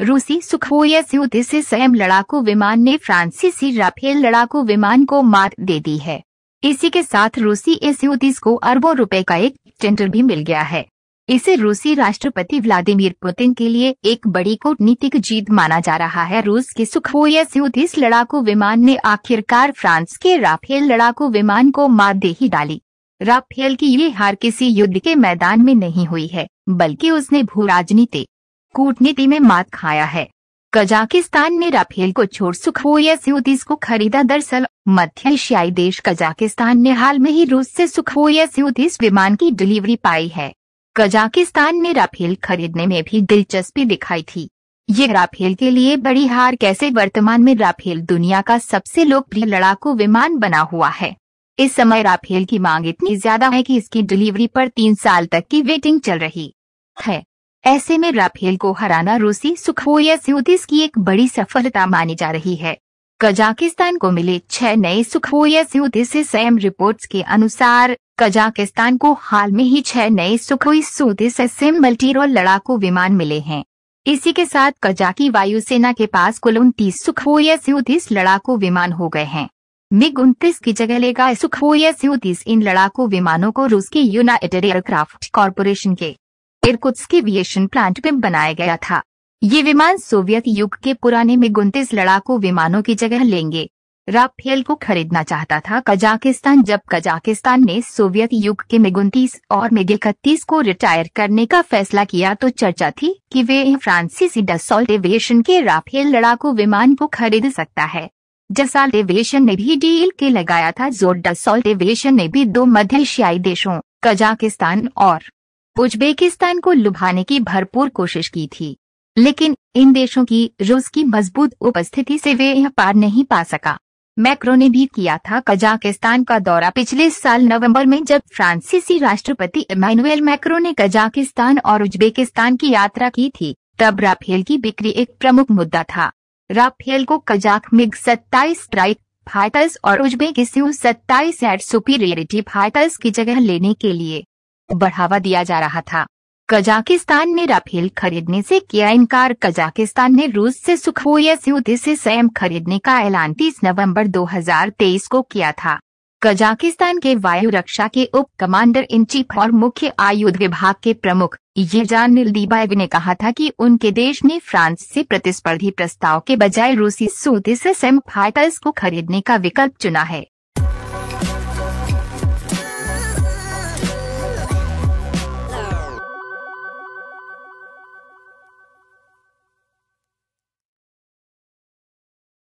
रूसी सुखोई स्वयं लड़ाकू विमान ने फ्रांसीसी राफेल लड़ाकू विमान को मात दे दी है इसी के साथ रूसी एसयूतीस को अरबों रुपए का एक टेंडर भी मिल गया है इसे रूसी राष्ट्रपति व्लादिमीर पुतिन के लिए एक बड़ी कूटनीतिक जीत माना जा रहा है रूस के सुखोई एसयूतीस लड़ाकू विमान ने आखिरकार फ्रांस के राफेल लड़ाकू विमान को मात दे ही डाली राफेल की ये हार किसी युद्ध के मैदान में नहीं हुई है बल्कि उसने भू राजनीति कूटनीति में मात खाया है कजाकिस्तान ने राफेल को छोड़ सुखोई को खरीदा दरअसल मध्य एशियाई देश कजाकिस्तान ने हाल में ही रूस से सुखोई विमान की डिलीवरी पाई है कजाकिस्तान ने राफेल खरीदने में भी दिलचस्पी दिखाई थी ये राफेल के लिए बड़ी हार कैसे वर्तमान में राफेल दुनिया का सबसे लोकप्रिय लड़ाकू विमान बना हुआ है इस समय राफेल की मांग इतनी ज्यादा है कि इसकी डिलीवरी पर तीन साल तक की वेटिंग चल रही है ऐसे में राफेल को हराना रूसी सुखोया स्यूतीस की एक बड़ी सफलता मानी जा रही है कजाकिस्तान को मिले छह नए सुखोया स्यूतीस सैम रिपोर्ट्स के अनुसार कजाकिस्तान को हाल में ही छह नए सुखोई सूतीस एसएम मल्टीरोल लड़ाकू विमान मिले हैं इसी के साथ कजाकी वायुसेना के पास कुल उनतीस सुखोया स्यूतीस लड़ाकू विमान हो गए हैं मिग उनतीस की जगह लेगा सुखोया स्यूतीस इन लड़ाकू विमानों को रूस के यूनाइटेड एयरक्राफ्ट कॉरपोरेशन के इरकुत्स के वियेशन प्लांट में बनाया गया था ये विमान सोवियत युग के पुराने में गुंतीस लड़ाकू विमानों की जगह लेंगे राफेल को खरीदना चाहता था कजाकिस्तान जब कजाकिस्तान ने सोवियत युग के मिग और मिग इकतीस को रिटायर करने का फैसला किया तो चर्चा थी कि वे फ्रांसीसी डसोल्ट एविएशन के राफेल लड़ाकू विमान को खरीद सकता है डसाल्ट एविएशन ने भी डील के लगाया था जो डसॉल्ट एविएशन ने भी दो मध्य एशियाई देशों कजाकिस्तान और उज्बेकिस्तान को लुभाने की भरपूर कोशिश की थी लेकिन इन देशों की रूस की मजबूत उपस्थिति से वे यह पार नहीं पा सका मैक्रो ने भी किया था कजाकिस्तान का दौरा पिछले साल नवंबर में जब फ्रांसीसी राष्ट्रपति इमानुएल मैक्रो ने कजाकिस्तान और उज्बेकिस्तान की यात्रा की थी तब राफेल की बिक्री एक प्रमुख मुद्दा था राफेल को कजाक मिग सत्ताईस स्ट्राइक फाइटर्स और उज्बेकिस्तान सत्ताईस एड सुपीरियरिटी फाइटर्स की जगह लेने के लिए बढ़ावा दिया जा रहा था कजाकिस्तान ने राफेल खरीदने से किया इनकार कजाकिस्तान ने रूस से सुखोई से स्वयं खरीदने का ऐलान 30 नवंबर 2023 को किया था कजाकिस्तान के वायु रक्षा के उप कमांडर इन चीफ और मुख्य आयुध विभाग के प्रमुख ये जान ने कहा था कि उनके देश ने फ्रांस से प्रतिस्पर्धी प्रस्ताव के बजाय रूसी सूद से सैम फाइटर्स को खरीदने का विकल्प चुना है